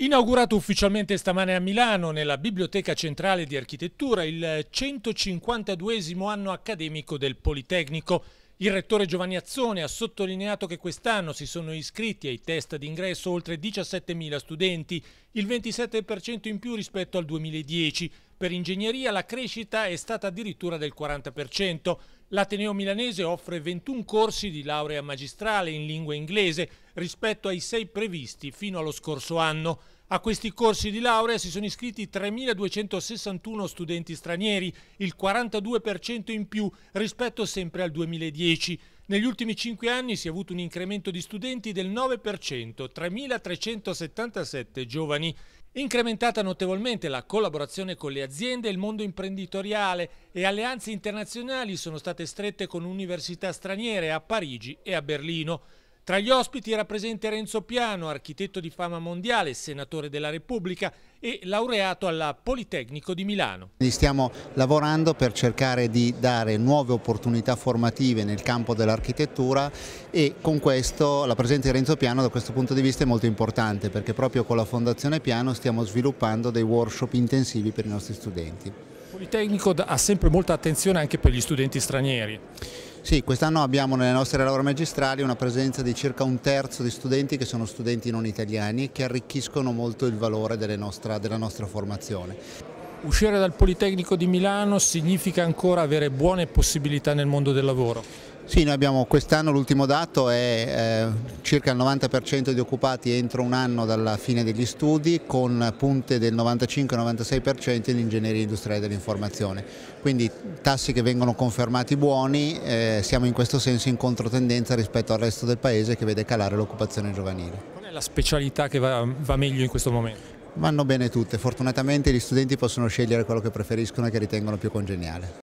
Inaugurato ufficialmente stamane a Milano, nella Biblioteca Centrale di Architettura, il 152 anno accademico del Politecnico. Il rettore Giovanni Azzone ha sottolineato che quest'anno si sono iscritti ai test d'ingresso oltre 17.000 studenti, il 27% in più rispetto al 2010. Per ingegneria la crescita è stata addirittura del 40%. L'Ateneo milanese offre 21 corsi di laurea magistrale in lingua inglese rispetto ai 6 previsti fino allo scorso anno. A questi corsi di laurea si sono iscritti 3.261 studenti stranieri, il 42% in più rispetto sempre al 2010. Negli ultimi cinque anni si è avuto un incremento di studenti del 9%, 3.377 giovani. Incrementata notevolmente la collaborazione con le aziende e il mondo imprenditoriale e alleanze internazionali sono state strette con università straniere a Parigi e a Berlino. Tra gli ospiti era presente Renzo Piano, architetto di fama mondiale, senatore della Repubblica e laureato alla Politecnico di Milano. Stiamo lavorando per cercare di dare nuove opportunità formative nel campo dell'architettura e con questo la presenza di Renzo Piano da questo punto di vista è molto importante perché proprio con la Fondazione Piano stiamo sviluppando dei workshop intensivi per i nostri studenti. Politecnico ha sempre molta attenzione anche per gli studenti stranieri. Sì, quest'anno abbiamo nelle nostre lauree magistrali una presenza di circa un terzo di studenti che sono studenti non italiani che arricchiscono molto il valore nostra, della nostra formazione. Uscire dal Politecnico di Milano significa ancora avere buone possibilità nel mondo del lavoro? Sì, noi abbiamo quest'anno l'ultimo dato è eh, circa il 90% di occupati entro un anno dalla fine degli studi con punte del 95-96% in ingegneria industriale dell'informazione. Quindi tassi che vengono confermati buoni, eh, siamo in questo senso in controtendenza rispetto al resto del paese che vede calare l'occupazione giovanile. Qual è la specialità che va, va meglio in questo momento? Vanno bene tutte, fortunatamente gli studenti possono scegliere quello che preferiscono e che ritengono più congeniale.